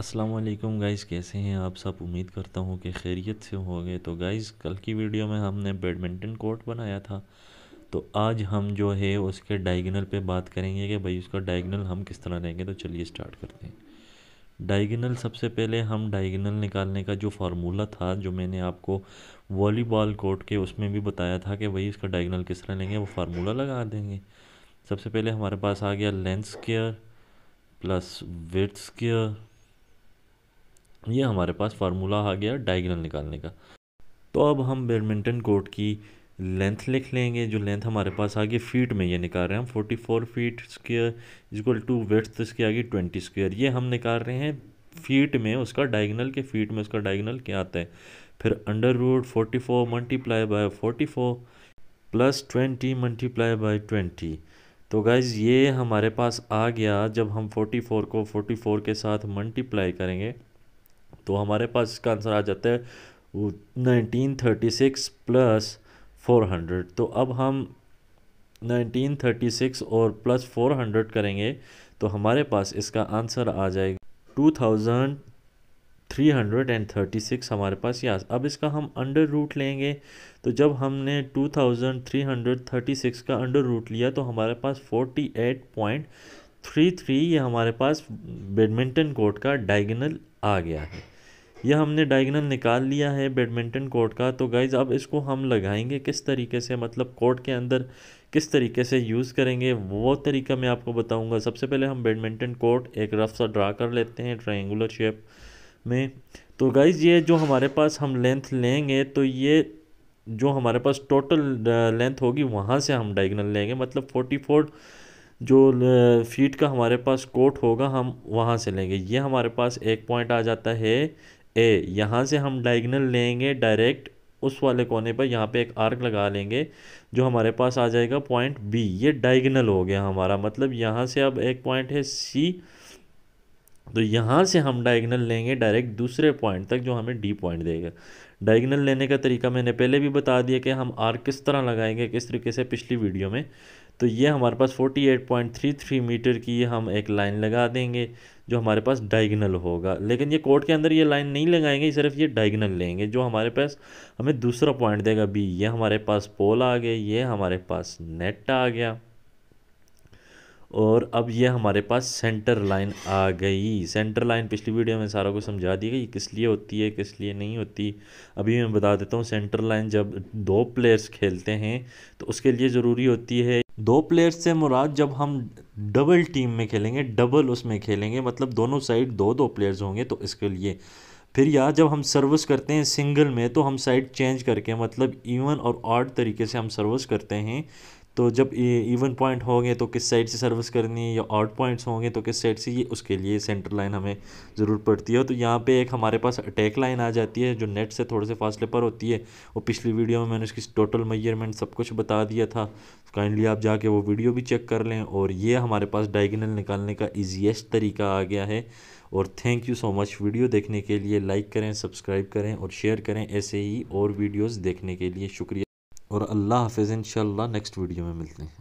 अस्सलाम वालेकुम कैसे हैं आप सब उम्मीद करता हूँ कि खैरियत से होंगे तो गाइज़ कल की वीडियो में हमने बैडमिंटन कोर्ट बनाया था तो आज हम जो है उसके डायगनल पे बात करेंगे कि भाई उसका डायगनल हम किस तरह लेंगे तो चलिए स्टार्ट करते हैं डायगनल सबसे पहले हम डायगनल निकालने का जो फार्मूला था जो मैंने आपको वॉलीबॉल कोर्ट के उसमें भी बताया था कि भाई उसका डायगनल किस तरह लेंगे वो फार्मूला लगा देंगे सबसे पहले हमारे पास आ गया length square plus width square ये हमारे पास फार्मूला आ गया डायगनल निकालने का तो अब हम बैडमिंटन कोर्ट की लेंथ लिख लेंगे जो लेंथ हमारे पास आ गई फीट में ये निकाल रहे हैं हम forty four feet square equal to width आ गई ट्वेंटी स्क्वेयर ये हम निकाल रहे हैं फीट में उसका डायगनल के फीट में उसका डायगनल क्या आता है फिर under root forty four multiply by forty four plus twenty multiply by twenty तो गाइज़ ये हमारे पास आ गया जब हम फोर्टी फोर को फोर्टी फोर के साथ मल्टीप्लाई करेंगे तो हमारे पास इसका आंसर आ जाता है nineteen thirty six plus four hundred तो अब हम नाइनटीन थर्टी सिक्स और प्लस फोर हंड्रेड करेंगे तो हमारे पास इसका आंसर आ जाएगा two thousand three hundred and thirty six हमारे पास या अब इसका हम अंडर रूट लेंगे तो जब हमने two thousand three hundred thirty six का अंडर रूट लिया तो हमारे पास forty eight point three three ये हमारे पास बैडमिंटन कोर्ट का डायगनल आ गया है यह हमने डायगनल निकाल लिया है बैडमिंटन कोर्ट का तो गाइज़ अब इसको हम लगाएंगे किस तरीके से मतलब कोर्ट के अंदर किस तरीके से यूज़ करेंगे वो तरीका मैं आपको बताऊंगा सबसे पहले हम बैडमिंटन कोर्ट एक रफ सा ड्रा कर लेते हैं ट्रायंगुलर शेप में तो गाइज़ ये जो हमारे पास हम लेंथ लेंगे तो ये जो हमारे पास टोटल लेंथ होगी वहाँ से हम डाइगनल लेंगे मतलब फोर्टी फोर जो फीट का हमारे पास कोट होगा हम वहाँ से लेंगे ये हमारे पास एक पॉइंट आ जाता है ए यहाँ से हम डाइगनल लेंगे डायरेक्ट उस वाले कोने पर यहाँ पे एक आर्क लगा लेंगे जो हमारे पास आ जाएगा पॉइंट बी ये डाइगनल हो गया हमारा मतलब यहाँ से अब एक पॉइंट है सी तो यहाँ से हम डाइगनल लेंगे डायरेक्ट दूसरे पॉइंट तक जो हमें डी पॉइंट देगा डाइगनल लेने का तरीका मैंने पहले भी बता दिया कि हम आर्क किस तरह लगाएंगे किस तरीके से पिछली वीडियो में तो ये हमारे पास 48.33 मीटर की हम एक लाइन लगा देंगे जो हमारे पास डाइगनल होगा लेकिन ये कोर्ट के अंदर ये लाइन नहीं लगाएंगे सिर्फ ये डाइगनल लेंगे जो हमारे पास हमें दूसरा पॉइंट देगा बी ये हमारे पास पोल आ गया ये हमारे पास नेट आ गया और अब ये हमारे पास सेंटर लाइन आ गई सेंटर लाइन पिछली वीडियो में सारा को समझा दी गई किस लिए होती है किस लिए नहीं होती अभी मैं बता देता हूँ सेंटर लाइन जब दो प्लेयर्स खेलते हैं तो उसके लिए ज़रूरी होती है दो प्लेयर्स से मुराद जब हम डबल टीम में खेलेंगे डबल उसमें खेलेंगे मतलब दोनों साइड दो दो प्लेयर्स होंगे तो इसके लिए फिर या जब हम सर्विस करते हैं सिंगल में तो हम साइड चेंज करके मतलब इवन और ऑड तरीके से हम सर्विस करते हैं तो जब इवन पॉइंट होंगे तो किस साइड से सर्विस करनी है या आउट पॉइंट्स होंगे तो किस साइड से ये उसके लिए सेंटर लाइन हमें ज़रूर पड़ती है तो यहाँ पे एक हमारे पास अटैक लाइन आ जाती है जो नेट से थोड़े से फासले पर होती है वो पिछली वीडियो में मैंने उसकी टोटल मेजरमेंट सब कुछ बता दिया था काइंडली आप जाके वो वीडियो भी चेक कर लें और ये हमारे पास डायगनल निकालने का ईजिएस्ट तरीका आ गया है और thank you so much video देखने के लिए लाइक करें सब्सक्राइब करें और शेयर करें ऐसे ही और वीडियोज़ देखने के लिए शुक्रिया और अल्लाह हाफिज़ इन नेक्स्ट वीडियो में मिलते हैं